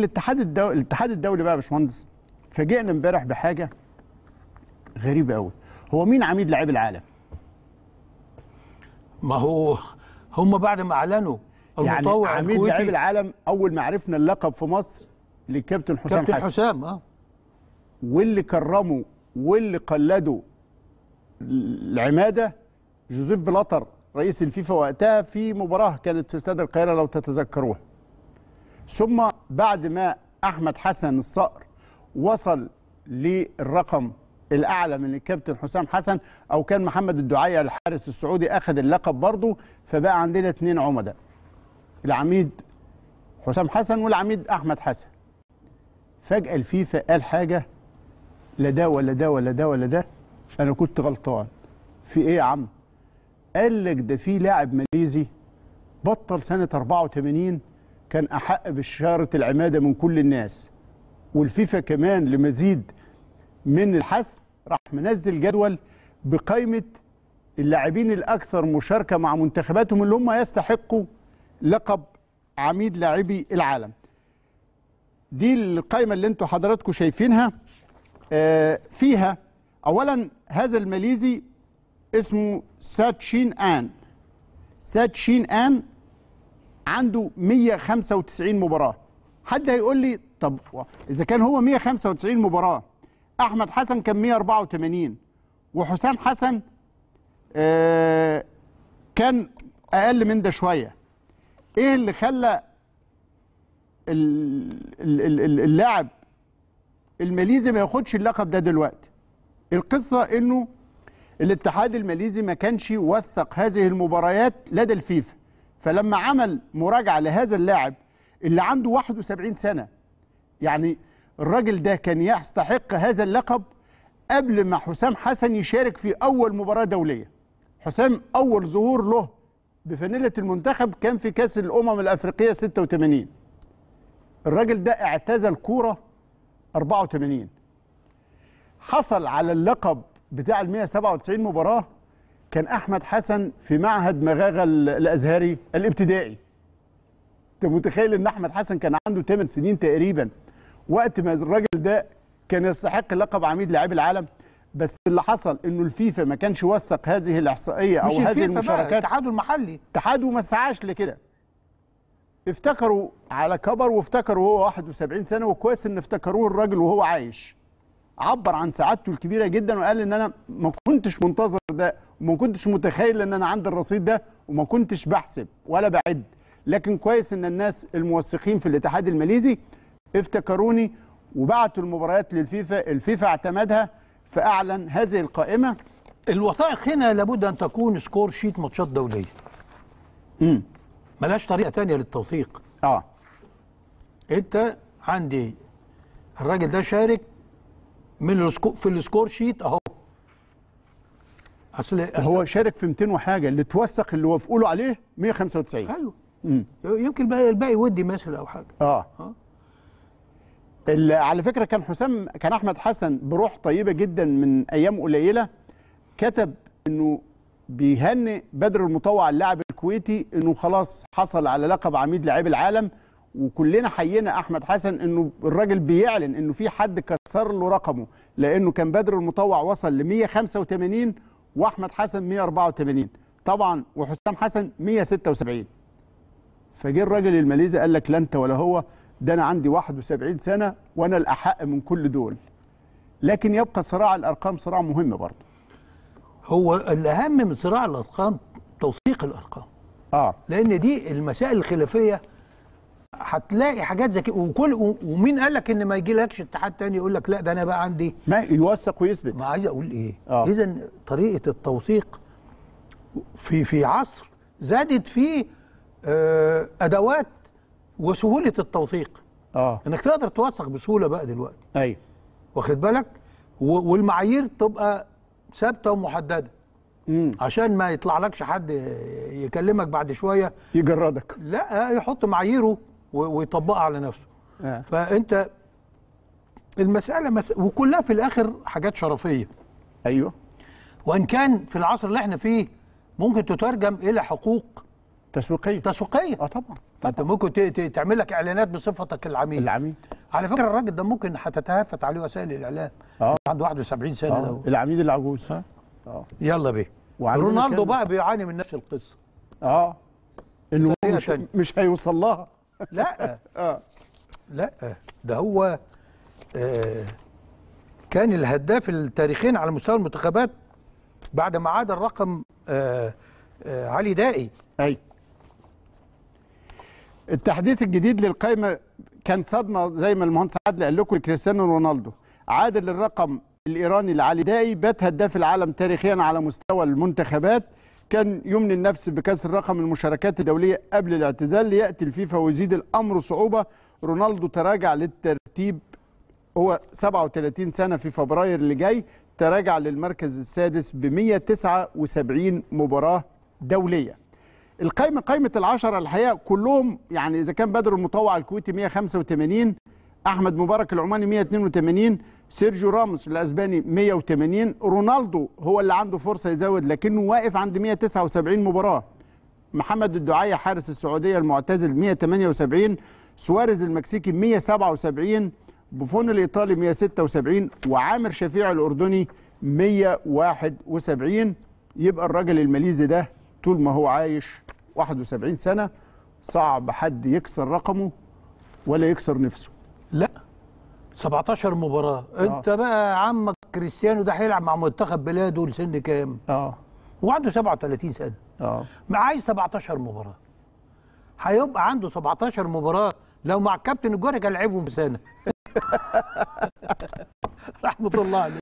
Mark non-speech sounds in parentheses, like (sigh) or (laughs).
الاتحاد الدولي الاتحاد الدولي بقى يا باشمهندس فاجئنا امبارح بحاجه غريبه قوي هو مين عميد لعيب العالم ما هو هم بعد ما اعلنوا المطوع يعني عميد لعيب العالم اول ما عرفنا اللقب في مصر للكابتن حسام حسن كابتن حسام اه واللي كرمه واللي قلده العماده جوزيف بلاتر رئيس الفيفا وقتها في مباراه كانت في استاد القاهره لو تتذكروها ثم بعد ما احمد حسن الصقر وصل للرقم الاعلى من الكابتن حسام حسن او كان محمد الدعية الحارس السعودي اخذ اللقب برضه فبقى عندنا اثنين عمداء العميد حسام حسن والعميد احمد حسن فجاه الفيفا قال حاجه لا ده ولا ده ولا ده ولا ده انا كنت غلطان في ايه يا عم قال لك ده في لاعب ماليزي بطل سنه 84 كان أحق بشارة العمادة من كل الناس والفيفا كمان لمزيد من الحسم راح منزل جدول بقائمة اللاعبين الأكثر مشاركة مع منتخباتهم اللي هم يستحقوا لقب عميد لاعبي العالم دي القائمة اللي انتم حضراتكم شايفينها آه، فيها أولا هذا الماليزي اسمه ساتشين آن ساتشين آن عنده 195 مباراه حد هيقول لي طب اذا كان هو 195 مباراه احمد حسن كان 184 وحسام حسن آه كان اقل من ده شويه ايه اللي خلى اللاعب الماليزي ما ياخدش اللقب ده دلوقتي القصه انه الاتحاد الماليزي ما كانش يوثق هذه المباريات لدى الفيفا فلما عمل مراجعه لهذا اللاعب اللي عنده 71 سنه يعني الراجل ده كان يستحق هذا اللقب قبل ما حسام حسن يشارك في اول مباراه دوليه حسام اول ظهور له بفنلة المنتخب كان في كاس الامم الافريقيه 86 الراجل ده اعتزل كوره 84 حصل على اللقب بتاع ال 197 مباراه كان احمد حسن في معهد مغاغه الازهري الابتدائي انت متخيل ان احمد حسن كان عنده 8 سنين تقريبا وقت ما الراجل ده كان يستحق لقب عميد لاعبي العالم بس اللي حصل انه الفيفا ما كانش وثق هذه الاحصائيه او هذه المشاركات الاتحاد المحلي الاتحاد وما سعاش لكده افتكروا على كبر وافتكروا هو 71 سنه وكويس ان افتكروه الراجل وهو عايش عبر عن سعادته الكبيره جدا وقال ان انا ما كنتش منتظر ده وما كنتش متخيل ان انا عندي الرصيد ده وما كنتش بحسب ولا بعد لكن كويس ان الناس الموثقين في الاتحاد الماليزي افتكروني وبعتوا المباريات للفيفا الفيفا اعتمدها فاعلن هذه القائمه الوثائق هنا لابد ان تكون سكور شيت ماتشات دوليه امم ملهاش طريقه ثانيه للتوثيق اه انت عندي الراجل ده شارك من في السكور شيت اهو اصل هو شارك في 200 وحاجه اللي توثق اللي وافقوا له عليه 195 ايوه مم. يمكن بقى الباقي ودي مثل او حاجه اه, آه. على فكره كان حسام كان احمد حسن بروح طيبه جدا من ايام قليله كتب انه بيهنئ بدر المطوع اللاعب الكويتي انه خلاص حصل على لقب عميد لاعب العالم وكلنا حيينا احمد حسن انه الراجل بيعلن انه في حد كسر له رقمه لانه كان بدر المطوع وصل ل 185 واحمد حسن 184 طبعا وحسام حسن 176 فجه الراجل الماليزي قال لك لا انت ولا هو ده انا عندي 71 سنه وانا الاحق من كل دول لكن يبقى صراع الارقام صراع مهم برضه هو الاهم من صراع الارقام توثيق الارقام اه لان دي المسائل الخلافيه هتلاقي حاجات زي كده وكل ومين قال لك ان ما يجيلكش اتحاد تاني يقول لك لا ده انا بقى عندي ما يوثق ويثبت ما عايز اقول ايه آه. اذا طريقه التوثيق في في عصر زادت فيه آه، ادوات وسهوله التوثيق اه انك تقدر توثق بسهوله بقى دلوقتي ايوه واخد بالك والمعايير تبقى ثابته ومحدده مم. عشان ما يطلعلكش حد يكلمك بعد شويه يجردك لا يحط معاييره ويطبقها على نفسه آه. فانت المساله مس... وكلها في الاخر حاجات شرفيه ايوه وان كان في العصر اللي احنا فيه ممكن تترجم الى حقوق تسويقيه تسويقيه اه طبعا انت ممكن ت... ت... تعمل لك اعلانات بصفتك العميل العميل على فكره الراجل ده ممكن هتتهافت عليه وسائل الاعلام اه عنده 71 سنه آه. ده العميد العجوز ها اه يلا بيه رونالدو بقى بيعاني من نفس القصه اه انه مش, مش هيوصل لها لا (laughs) اه لا ده هو آه كان الهداف التاريخين على مستوى المنتخبات بعد ما عاد الرقم آه آه علي دائي اي التحديث الجديد للقائمه كان صدمه زي ما المهندس عادل قال لكم كريستيانو رونالدو عادل الرقم الايراني لعلي دائي بات هداف العالم تاريخيا على مستوى المنتخبات كان يمني النفس بكسر رقم المشاركات الدولية قبل الاعتزال ليأتي الفيفا ويزيد الأمر صعوبة رونالدو تراجع للترتيب هو 37 سنة في فبراير اللي جاي تراجع للمركز السادس ب 179 مباراة دولية القائمة قائمة العشرة الحقيقة كلهم يعني إذا كان بدر المطوع الكويتي 185 أحمد مبارك العماني 182 سيرجيو راموس الاسباني 180 رونالدو هو اللي عنده فرصه يزود لكنه واقف عند 179 مباراه محمد الدعايه حارس السعوديه المعتزل 178 سواريز المكسيكي 177 بوفون الايطالي 176 وعامر شفيع الاردني 171 يبقى الراجل الماليزي ده طول ما هو عايش 71 سنه صعب حد يكسر رقمه ولا يكسر نفسه 17 مباراه أوه. انت بقى عمك كريستيانو ده هيلعب مع منتخب بلاده لسن كام اه وعنده 37 سنه اه عايز 17 مباراه هيبقى عنده 17 مباراه لو مع كابتن الجوري كان لعبهم سنه (laughs) رحمه الله عليه